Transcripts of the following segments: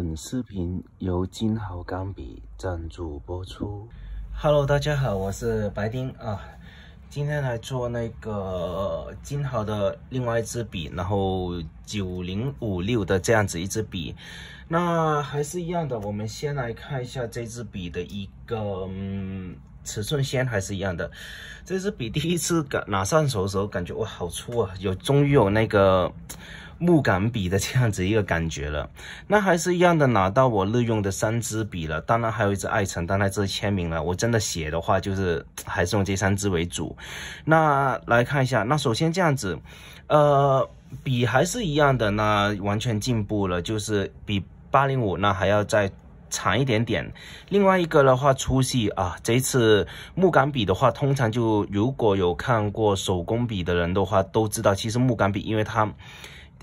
本视频由金豪钢笔赞助播出。Hello，大家好，我是白丁啊。今天来做那个金豪的另外一支笔，然后九零五六的这样子一支笔。那还是一样的，我们先来看一下这支笔的一个嗯尺寸，先还是一样的。这支笔第一次感拿上手的时候，感觉哇好粗啊，有终于有那个。木杆笔的这样子一个感觉了，那还是一样的拿到我日用的三支笔了，当然还有一支爱晨，当然这是签名了。我真的写的话，就是还是用这三支为主。那来看一下，那首先这样子，呃，笔还是一样的，那完全进步了，就是比八零五那还要再长一点点。另外一个的话，粗细啊，这次木杆笔的话，通常就如果有看过手工笔的人的话，都知道其实木杆笔，因为它。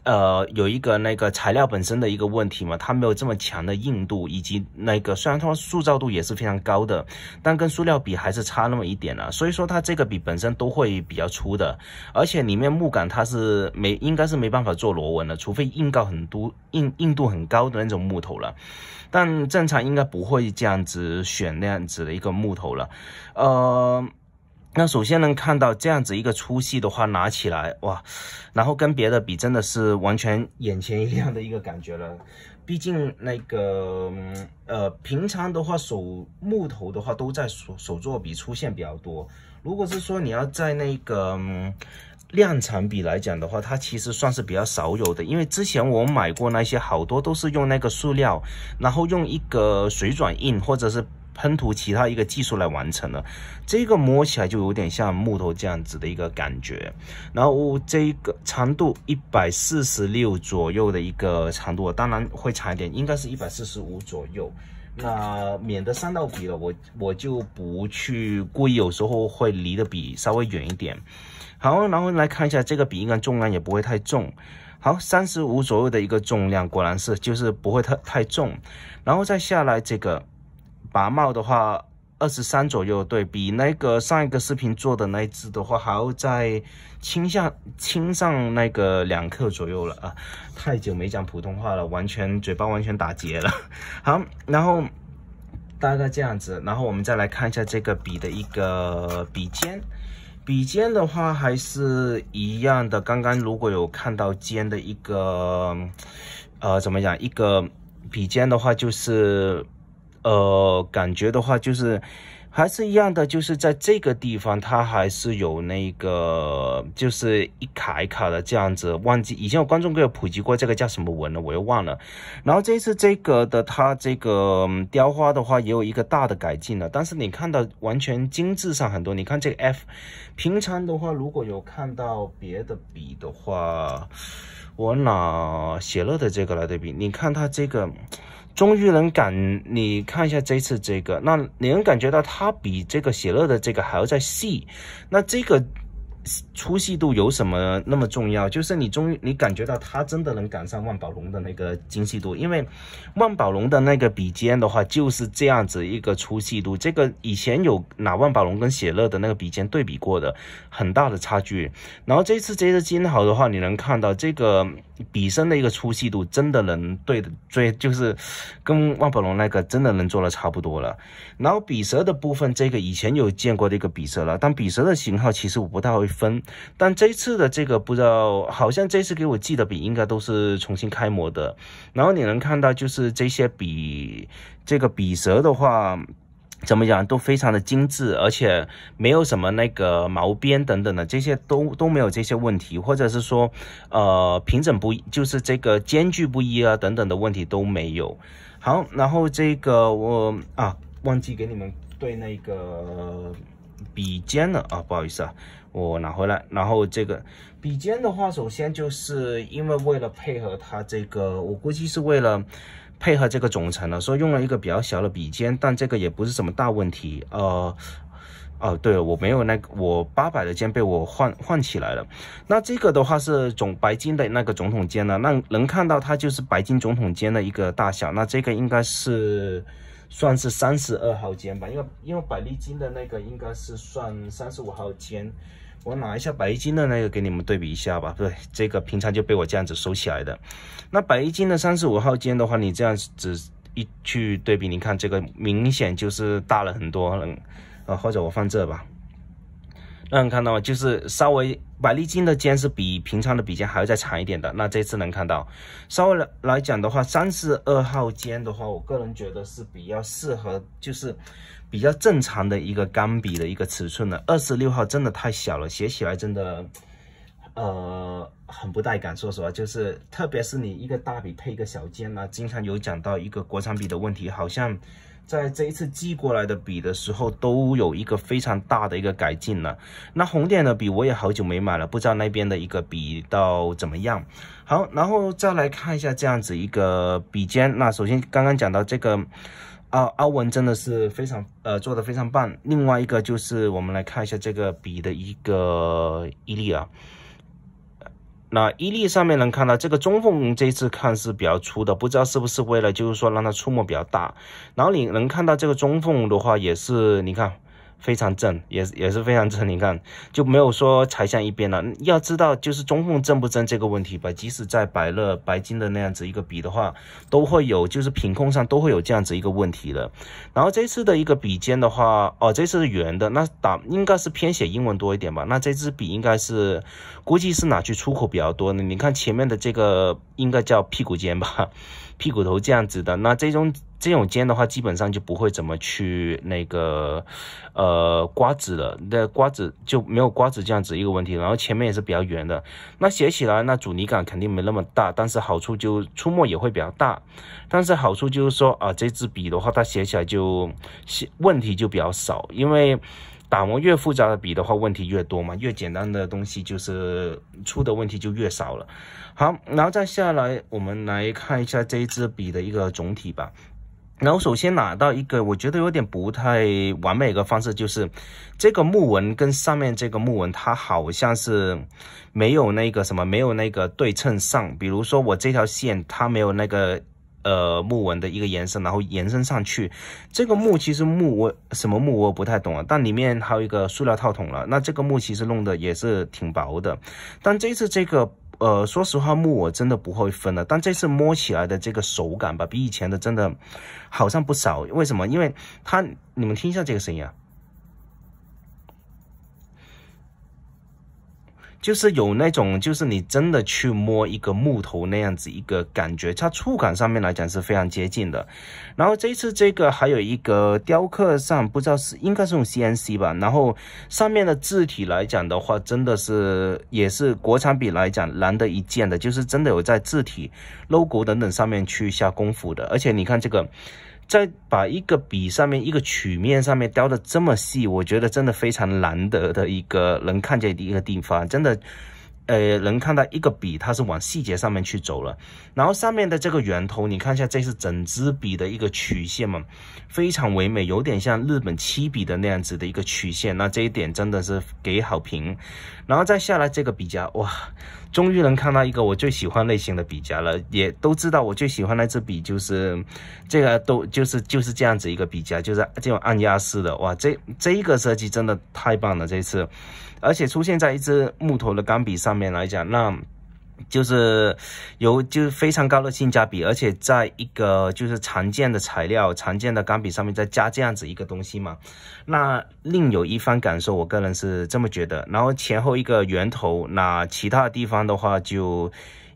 呃，有一个那个材料本身的一个问题嘛，它没有这么强的硬度，以及那个虽然它塑造度也是非常高的，但跟塑料比还是差那么一点了。所以说它这个笔本身都会比较粗的，而且里面木杆它是没应该是没办法做螺纹的，除非硬到很多硬硬度很高的那种木头了，但正常应该不会这样子选那样子的一个木头了，呃。那首先能看到这样子一个粗细的话，拿起来哇，然后跟别的比，真的是完全眼前一亮的一个感觉了。毕竟那个呃，平常的话手木头的话都在手手作笔出现比较多。如果是说你要在那个量产笔来讲的话，它其实算是比较少有的。因为之前我买过那些，好多都是用那个塑料，然后用一个水转印或者是。喷涂其他一个技术来完成的。这个摸起来就有点像木头这样子的一个感觉。然后这个长度一百四十六左右的一个长度，当然会长一点，应该是一百四十五左右。那免得伤到笔了，我我就不去故意，有时候会离的笔稍微远一点。好，然后来看一下这个笔，应该重量也不会太重。好，三十五左右的一个重量，果然是就是不会太太重。然后再下来这个。拔帽的话，二十三左右，对比那个上一个视频做的那一只的话，还要再倾向轻上那个两克左右了啊！太久没讲普通话了，完全嘴巴完全打结了。好，然后大概这样子，然后我们再来看一下这个笔的一个笔尖，笔尖的话还是一样的。刚刚如果有看到尖的一个，呃，怎么讲？一个笔尖的话就是。呃，感觉的话就是还是一样的，就是在这个地方它还是有那个，就是一卡一卡的这样子。忘记以前有观众给我普及过这个叫什么纹了，我又忘了。然后这次这个的它这个雕花的话也有一个大的改进了，但是你看到完全精致上很多。你看这个 F，平常的话如果有看到别的笔的话，我拿写乐的这个来对比，你看它这个。终于能感，你看一下这次这个，那你能感觉到它比这个写乐的这个还要再细。那这个粗细度有什么那么重要？就是你终于你感觉到它真的能赶上万宝龙的那个精细度，因为万宝龙的那个笔尖的话就是这样子一个粗细度。这个以前有拿万宝龙跟写乐的那个笔尖对比过的，很大的差距。然后这次这支金毫的话，你能看到这个。笔身的一个粗细度真的能对的最就是跟万宝龙那个真的能做的差不多了，然后笔舌的部分这个以前有见过这个笔舌了，但笔舌的型号其实我不太会分，但这次的这个不知道好像这次给我寄的笔应该都是重新开模的，然后你能看到就是这些笔这个笔舌的话。怎么讲都非常的精致，而且没有什么那个毛边等等的，这些都都没有这些问题，或者是说，呃，平整不就是这个间距不一啊等等的问题都没有。好，然后这个我啊忘记给你们对那个笔尖了啊，不好意思啊，我拿回来。然后这个笔尖的话，首先就是因为为了配合它这个，我估计是为了。配合这个总成所说用了一个比较小的笔尖，但这个也不是什么大问题。呃，哦，对我没有那个我八百的尖被我换换起来了。那这个的话是总白金的那个总统尖呢，那能看到它就是白金总统尖的一个大小。那这个应该是算是三十二号尖吧，因为因为百利金的那个应该是算三十五号尖。我拿一下白金的那个给你们对比一下吧。对，这个平常就被我这样子收起来的。那白金的三十五号间的话，你这样子一去对比，你看这个明显就是大了很多。啊，或者我放这吧。那能看到，吗？就是稍微百丽金的尖是比平常的笔尖还要再长一点的。那这次能看到，稍微来来讲的话，三十二号尖的话，我个人觉得是比较适合，就是比较正常的一个钢笔的一个尺寸的。二十六号真的太小了，写起来真的，呃，很不带感。说实话，就是特别是你一个大笔配一个小尖呢，经常有讲到一个国产笔的问题，好像。在这一次寄过来的笔的时候，都有一个非常大的一个改进了。那红点的笔我也好久没买了，不知道那边的一个笔到怎么样。好，然后再来看一下这样子一个笔尖。那首先刚刚讲到这个，啊，凹纹真的是非常呃做的非常棒。另外一个就是我们来看一下这个笔的一个一粒啊。那伊利上面能看到这个中缝，这次看是比较粗的，不知道是不是为了就是说让它触摸比较大。然后你能看到这个中缝的话，也是你看。非常正，也也是非常正。你看，就没有说踩向一边了。要知道，就是中锋正不正这个问题吧。即使在百乐、白金的那样子一个笔的话，都会有，就是品控上都会有这样子一个问题的。然后这次的一个笔尖的话，哦，这次是圆的。那打应该是偏写英文多一点吧？那这支笔应该是估计是哪去出口比较多呢？你看前面的这个应该叫屁股尖吧，屁股头这样子的。那这种。这种尖的话，基本上就不会怎么去那个，呃，瓜子了，那瓜子就没有瓜子这样子一个问题。然后前面也是比较圆的，那写起来那阻尼感肯定没那么大，但是好处就出墨也会比较大。但是好处就是说啊，这支笔的话，它写起来就问题就比较少，因为打磨越复杂的笔的话问题越多嘛，越简单的东西就是出的问题就越少了。好，然后再下来，我们来看一下这一支笔的一个总体吧。然后首先拿到一个我觉得有点不太完美的方式，就是这个木纹跟上面这个木纹，它好像是没有那个什么，没有那个对称上。比如说我这条线，它没有那个呃木纹的一个延伸，然后延伸上去。这个木其实木我什么木我不太懂啊，但里面还有一个塑料套筒了。那这个木其实弄的也是挺薄的，但这次这个。呃，说实话，木我真的不会分了。但这次摸起来的这个手感吧，比以前的真的好上不少。为什么？因为它，你们听一下这个声音啊。就是有那种，就是你真的去摸一个木头那样子一个感觉，它触感上面来讲是非常接近的。然后这次这个还有一个雕刻上，不知道是应该是用 CNC 吧。然后上面的字体来讲的话，真的是也是国产笔来讲难得一见的，就是真的有在字体、logo 等等上面去下功夫的。而且你看这个。在把一个笔上面一个曲面上面雕的这么细，我觉得真的非常难得的一个能看见的一个地方，真的，呃，能看到一个笔它是往细节上面去走了。然后上面的这个圆头，你看一下，这是整支笔的一个曲线嘛，非常唯美，有点像日本漆笔的那样子的一个曲线。那这一点真的是给好评。然后再下来这个笔夹，哇！终于能看到一个我最喜欢类型的笔夹了，也都知道我最喜欢那支笔就是这个，都就是就是这样子一个笔夹，就是这种按压式的。哇，这这一个设计真的太棒了，这次，而且出现在一支木头的钢笔上面来讲，那。就是有就是非常高的性价比，而且在一个就是常见的材料、常见的钢笔上面再加这样子一个东西嘛，那另有一番感受，我个人是这么觉得。然后前后一个圆头，那其他地方的话就。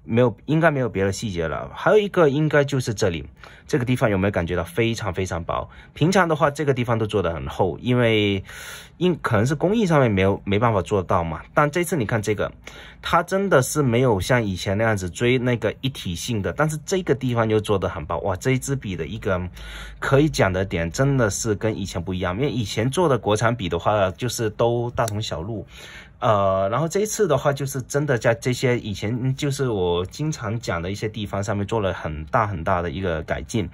没有，应该没有别的细节了。还有一个应该就是这里，这个地方有没有感觉到非常非常薄？平常的话，这个地方都做的很厚，因为因可能是工艺上面没有没办法做到嘛。但这次你看这个，它真的是没有像以前那样子追那个一体性的，但是这个地方又做的很薄哇！这支笔的一个可以讲的点真的是跟以前不一样，因为以前做的国产笔的话，就是都大同小路。呃，然后这一次的话，就是真的在这些以前就是我经常讲的一些地方上面做了很大很大的一个改进。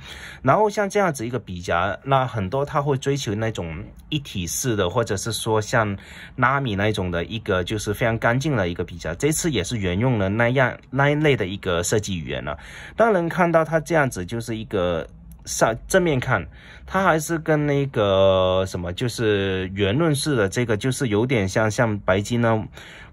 然后像这样子一个笔夹，那很多他会追求那种一体式的，或者是说像纳米那种的一个就是非常干净的一个笔夹。这次也是沿用了那样那一类的一个设计语言了。当然看到它这样子，就是一个。上正面看，它还是跟那个什么，就是圆润式的这个，就是有点像像白金呢、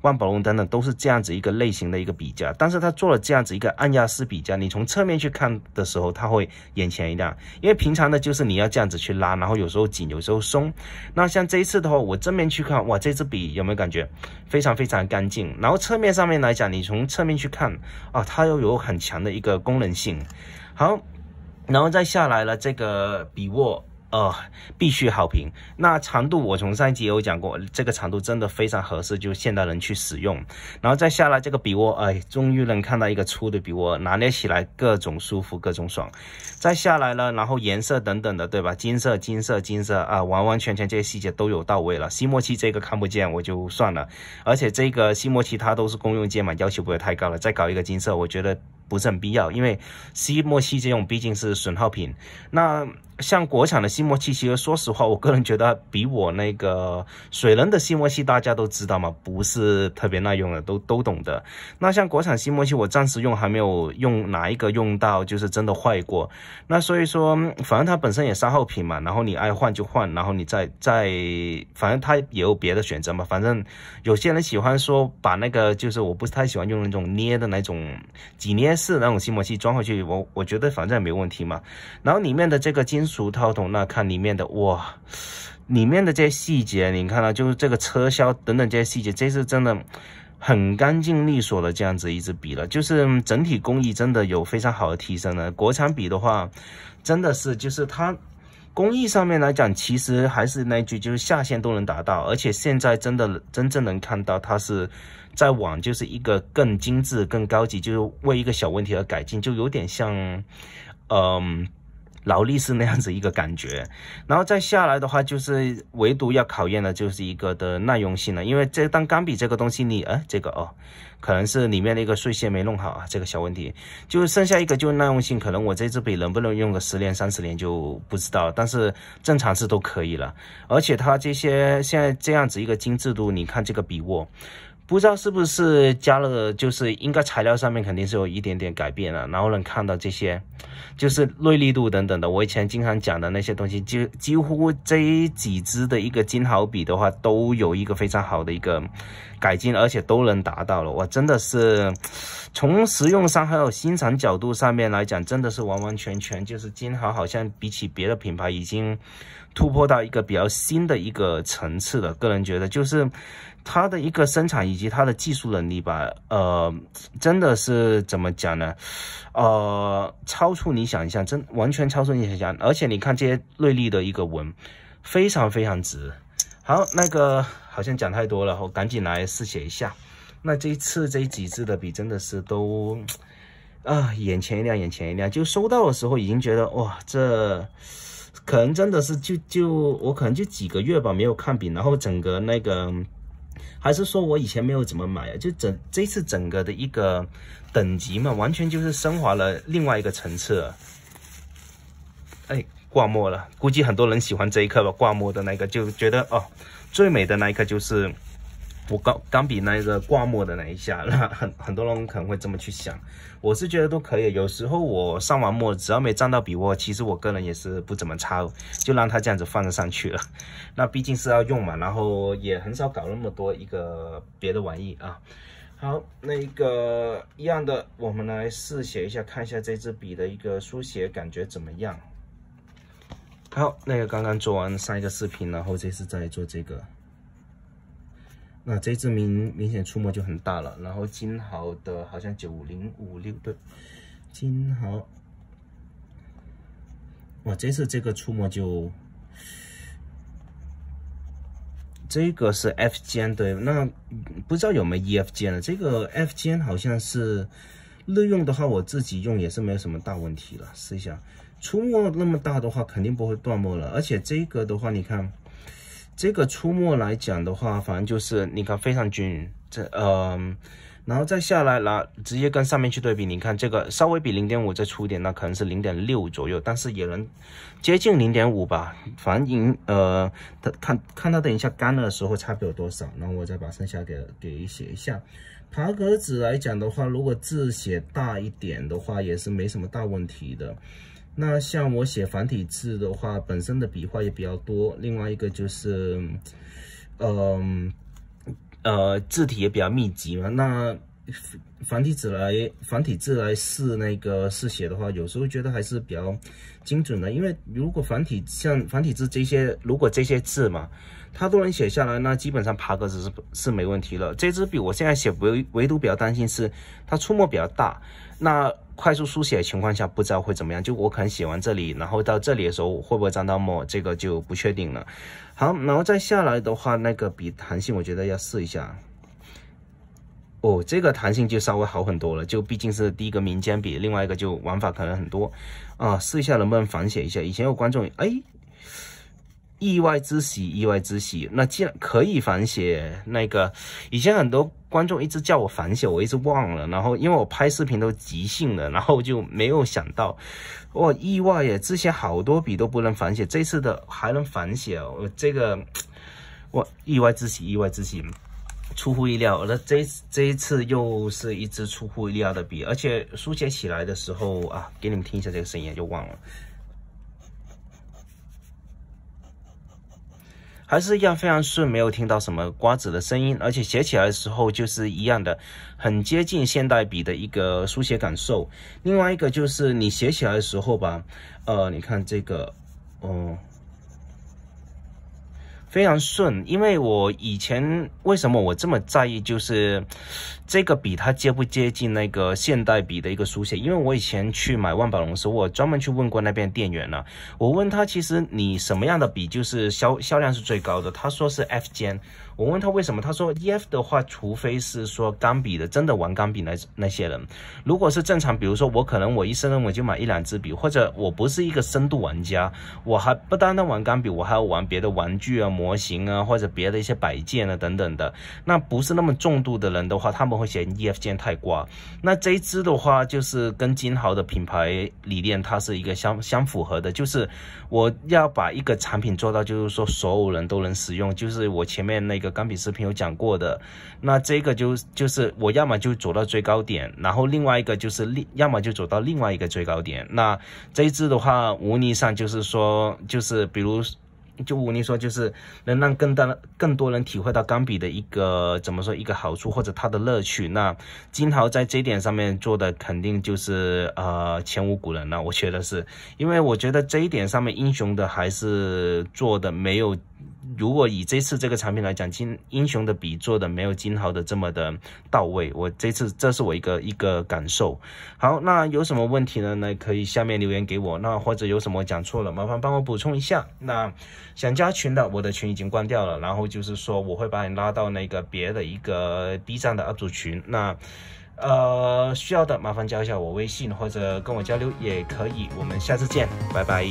万宝龙等等，都是这样子一个类型的一个笔夹。但是它做了这样子一个按压式笔夹，你从侧面去看的时候，它会眼前一亮。因为平常的就是你要这样子去拉，然后有时候紧，有时候松。那像这一次的话，我正面去看，哇，这支笔有没有感觉非常非常干净？然后侧面上面来讲，你从侧面去看啊，它又有很强的一个功能性。好。然后再下来了，这个比沃。呃，必须好评。那长度我从上一集有讲过，这个长度真的非常合适，就现代人去使用。然后再下来这个笔握，哎，终于能看到一个粗的笔握，拿捏起来各种舒服，各种爽。再下来了，然后颜色等等的，对吧？金色，金色，金色，啊，完完全全这些细节都有到位了。吸墨器这个看不见我就算了，而且这个吸墨器它都是公用键嘛，要求不会太高了。再搞一个金色，我觉得不是很必要，因为吸墨器这种毕竟是损耗品。那像国产的吸墨器，其实说实话，我个人觉得比我那个水能的吸墨器，大家都知道嘛，不是特别耐用的，都都懂的。那像国产吸墨器，我暂时用还没有用哪一个用到，就是真的坏过。那所以说，反正它本身也消耗品嘛，然后你爱换就换，然后你再再，反正它也有别的选择嘛。反正有些人喜欢说把那个，就是我不太喜欢用那种捏的那种挤捏式那种吸墨器装回去，我我觉得反正也没有问题嘛。然后里面的这个金。金属套筒，那看里面的哇，里面的这些细节，你看到就是这个车销等等这些细节，这是真的很干净利索的这样子一支笔了，就是整体工艺真的有非常好的提升了。国产笔的话，真的是就是它工艺上面来讲，其实还是那句，就是下线都能达到，而且现在真的真正能看到它是在往就是一个更精致、更高级，就是为一个小问题而改进，就有点像，嗯。劳力士那样子一个感觉，然后再下来的话，就是唯独要考验的，就是一个的耐用性了。因为这当钢笔这个东西，你，呃这个哦，可能是里面的一个碎屑没弄好啊，这个小问题。就剩下一个就耐用性，可能我这支笔能不能用个十年、三十年就不知道。但是正常是都可以了。而且它这些现在这样子一个精致度，你看这个笔握。不知道是不是加了，就是应该材料上面肯定是有一点点改变了，然后能看到这些，就是锐利度等等的。我以前经常讲的那些东西，就几乎这几支的一个金豪笔的话，都有一个非常好的一个改进，而且都能达到了。我真的是从实用上还有欣赏角度上面来讲，真的是完完全全就是金豪好像比起别的品牌已经突破到一个比较新的一个层次了。个人觉得，就是它的一个生产已。他的技术能力吧，呃，真的是怎么讲呢？呃，超出你想象，真完全超出你想象。而且你看这些锐利的一个纹，非常非常直。好，那个好像讲太多了，我赶紧来试写一下。那这一次这几支的笔真的是都啊，眼前一亮，眼前一亮。就收到的时候已经觉得哇，这可能真的是就就我可能就几个月吧，没有看笔，然后整个那个。还是说我以前没有怎么买啊，就整这次整个的一个等级嘛，完全就是升华了另外一个层次。哎，挂墨了，估计很多人喜欢这一刻吧，挂墨的那个就觉得哦，最美的那一刻就是。我钢钢笔那个挂墨的那一下，那 很很多人可能会这么去想。我是觉得都可以，有时候我上完墨，只要没沾到笔窝，其实我个人也是不怎么擦，就让它这样子放着上去了。那毕竟是要用嘛，然后也很少搞那么多一个别的玩意啊。好，那一个一样的，我们来试写一下，看一下这支笔的一个书写感觉怎么样。好，那个刚刚做完上一个视频，然后这次再做这个。那这只明明显触摸就很大了，然后金豪的好像九零五六对，金豪，哇，这次这个触摸就，这个是 F 尖对，那不知道有没有 E F 尖了，这个 F 尖好像是日用的话，我自己用也是没有什么大问题了，试一下，出墨那么大的话肯定不会断墨了，而且这个的话你看。这个粗墨来讲的话，反正就是你看非常均匀，这嗯，然后再下来拿直接跟上面去对比，你看这个稍微比零点五再粗一点，那可能是零点六左右，但是也能接近零点五吧。反正你呃，它看看它等一下干了的时候差别有多少，然后我再把剩下给给写一下。爬格子来讲的话，如果字写大一点的话，也是没什么大问题的。那像我写繁体字的话，本身的笔画也比较多，另外一个就是，嗯，呃，字体也比较密集嘛。那繁体字来，繁体字来试那个试写的话，有时候觉得还是比较精准的，因为如果繁体像繁体字这些，如果这些字嘛。它都能写下来那基本上爬格子是是没问题了。这支笔我现在写唯唯独比较担心是它出墨比较大，那快速书写情况下不知道会怎么样。就我可能写完这里，然后到这里的时候会不会沾到墨，这个就不确定了。好，然后再下来的话，那个笔弹性我觉得要试一下。哦，这个弹性就稍微好很多了，就毕竟是第一个民间笔，另外一个就玩法可能很多啊，试一下能不能仿写一下。以前有观众哎。意外之喜，意外之喜。那既然可以反写，那个以前很多观众一直叫我反写，我一直忘了。然后因为我拍视频都即兴的，然后就没有想到。我意外耶，之前好多笔都不能反写，这次的还能反写哦。这个我意外之喜，意外之喜，出乎意料。那这这一次又是一支出乎意料的笔，而且书写起来的时候啊，给你们听一下这个声音就忘了。还是一样非常顺，没有听到什么瓜子的声音，而且写起来的时候就是一样的，很接近现代笔的一个书写感受。另外一个就是你写起来的时候吧，呃，你看这个，嗯。非常顺，因为我以前为什么我这么在意，就是这个笔它接不接近那个现代笔的一个书写？因为我以前去买万宝龙时，我专门去问过那边店员了。我问他，其实你什么样的笔就是销销量是最高的？他说是 F 尖。我问他为什么，他说 E F 的话，除非是说钢笔的，真的玩钢笔那那些人，如果是正常，比如说我可能我一生中我就买一两支笔，或者我不是一个深度玩家，我还不单单玩钢笔，我还要玩别的玩具啊、模型啊，或者别的一些摆件啊等等的。那不是那么重度的人的话，他们会嫌 E F 键太刮。那这支的话，就是跟金豪的品牌理念，它是一个相相符合的，就是我要把一个产品做到，就是说所有人都能使用，就是我前面那。一个钢笔视频有讲过的，那这个就就是我要么就走到最高点，然后另外一个就是另要么就走到另外一个最高点。那这一支的话，无泥上就是说就是比如就无倪说就是能让更大更多人体会到钢笔的一个怎么说一个好处或者它的乐趣。那金豪在这一点上面做的肯定就是呃前无古人了，我觉得是因为我觉得这一点上面英雄的还是做的没有。如果以这次这个产品来讲，金英雄的笔做的没有金豪的这么的到位，我这次这是我一个一个感受。好，那有什么问题呢？那可以下面留言给我，那或者有什么讲错了，麻烦帮我补充一下。那想加群的，我的群已经关掉了，然后就是说我会把你拉到那个别的一个 B 站的 UP 主群。那呃需要的，麻烦加一下我微信或者跟我交流也可以。我们下次见，拜拜。